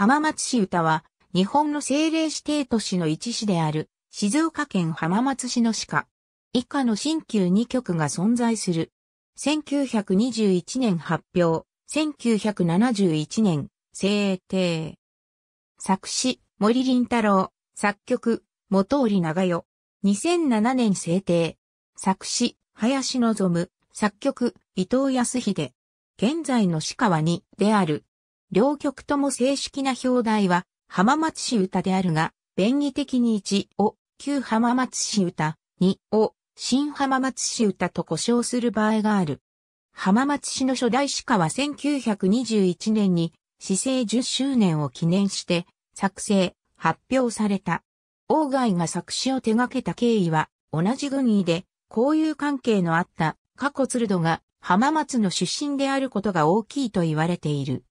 浜松市歌は、日本の政令指定都市の一市である、静岡県浜松市の市下。以下の新旧2曲が存在する。1921年発表、1971年、制定。作詞、森林太郎、作曲、元織長代。2007年制定。作詞、林望、作曲、伊藤康秀。現在の鹿川に、である。両曲とも正式な表題は、浜松市歌であるが、便宜的に1を、旧浜松市歌、2を、新浜松市歌と呼称する場合がある。浜松市の初代市下は1921年に、市政10周年を記念して、作成、発表された。王外が作詞を手掛けた経緯は、同じ軍医で、交友関係のあった、過去鶴戸が浜松の出身であることが大きいと言われている。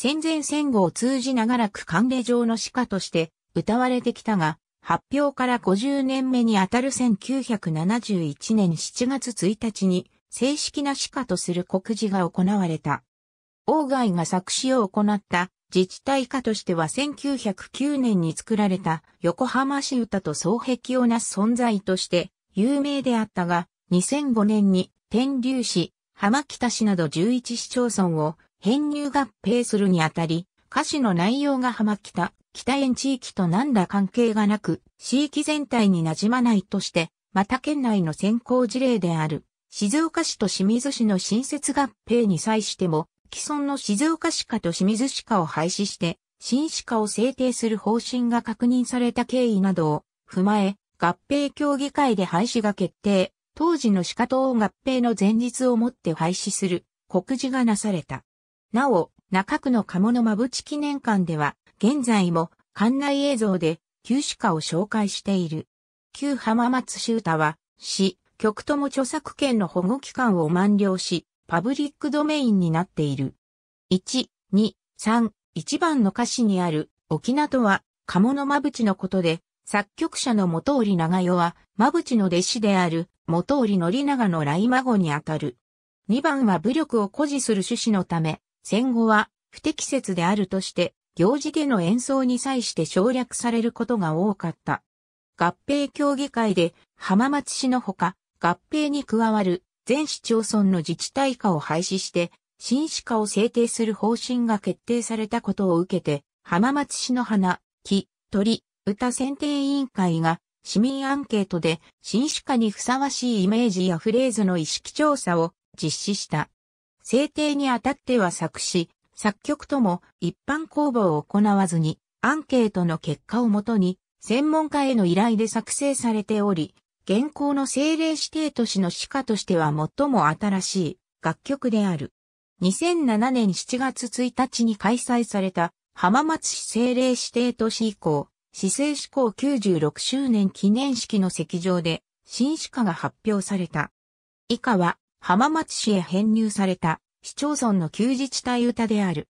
戦前戦後を通じ長らく管例上の歯科として歌われてきたが、発表から50年目にあたる1971年7月1日に正式な歯科とする告示が行われた。王外が作詞を行った自治体歌としては1909年に作られた横浜市歌と双璧をなす存在として有名であったが、2005年に天竜市、浜北市など11市町村を編入合併するにあたり、歌詞の内容が浜北、北園地域と何ら関係がなく、地域全体に馴染まないとして、また県内の先行事例である、静岡市と清水市の新設合併に際しても、既存の静岡市下と清水市下を廃止して、新市下を制定する方針が確認された経緯などを踏まえ、合併協議会で廃止が決定、当時の鹿等合併の前日をもって廃止する告示がなされた。なお、中区の鴨の間淵記念館では、現在も館内映像で旧種家を紹介している。旧浜松修太は、市、局とも著作権の保護期間を満了し、パブリックドメインになっている。1、2、3、1番の歌詞にある、沖縄とは、鴨の間淵のことで、作曲者の元織長代は、間淵の弟子である、元織り長の来孫にあたる。2番は武力を誇示する趣旨のため、戦後は不適切であるとして、行事での演奏に際して省略されることが多かった。合併協議会で浜松市のほか合併に加わる全市町村の自治体化を廃止して新市化を制定する方針が決定されたことを受けて浜松市の花、木、鳥、歌選定委員会が市民アンケートで新市化にふさわしいイメージやフレーズの意識調査を実施した。制定にあたっては作詞、作曲とも一般公募を行わずに、アンケートの結果をもとに、専門家への依頼で作成されており、現行の政令指定都市の歯科としては最も新しい楽曲である。2007年7月1日に開催された浜松市政令指定都市以降、市政志向96周年記念式の席上で新歯科が発表された。以下は浜松市へ編入された市町村の旧自治体歌である。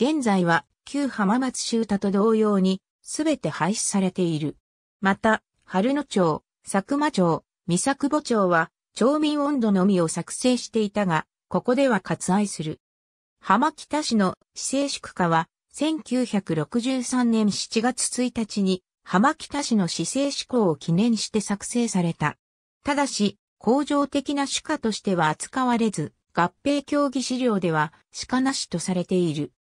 現在は旧浜松市歌と同様にすべて廃止されている。また、春野町、佐久間町、三作母町は町民温度のみを作成していたが、ここでは割愛する。浜北市の市政宿下は1963年7月1日に浜北市の市政施行を記念して作成された。ただし、工場的な主歌としては扱われず、合併協議資料では鹿なしとされている。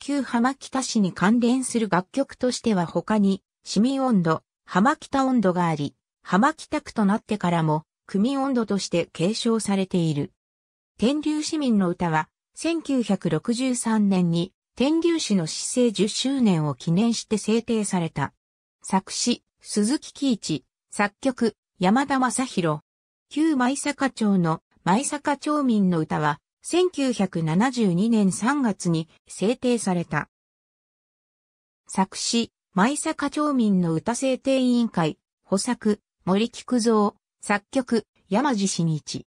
旧浜北市に関連する楽曲としては他に、市民温度、浜北温度があり、浜北区となってからも、組温度として継承されている。天竜市民の歌は、1963年に天竜市の市政10周年を記念して制定された。作詞、鈴木喜一、作曲、山田正宏、旧舞坂町の舞坂町民の歌は、1972年3月に制定された。作詞、舞坂町民の歌制定委員会、補作、森菊蔵、作曲、山地真一。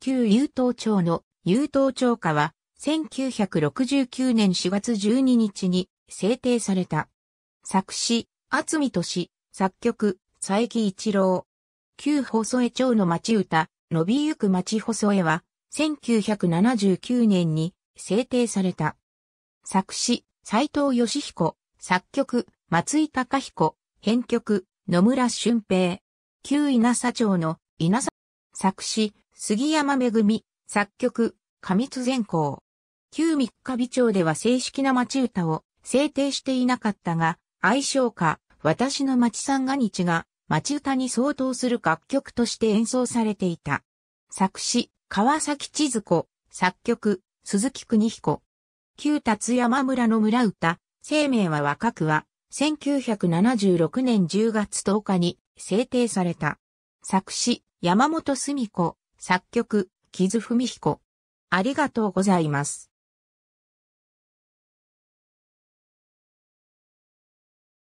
旧優等町の優等町歌は、1969年4月12日に制定された。作詞、厚見敏、作曲、佐伯一郎。旧細江町の町歌、伸びゆく町細江は、1979年に制定された。作詞、斎藤義彦、作曲、松井隆彦、編曲、野村俊平。旧稲佐町の稲佐作詞、杉山恵、作曲、上津善光。旧三日美町では正式な町歌を制定していなかったが、愛称か、私の町三が日が町歌に相当する楽曲として演奏されていた。作詞、川崎千鶴子、作曲、鈴木邦彦。旧達山村の村歌、生命は若くは、1976年10月10日に制定された。作詞、山本澄子、作曲、木津文彦。ありがとうございます。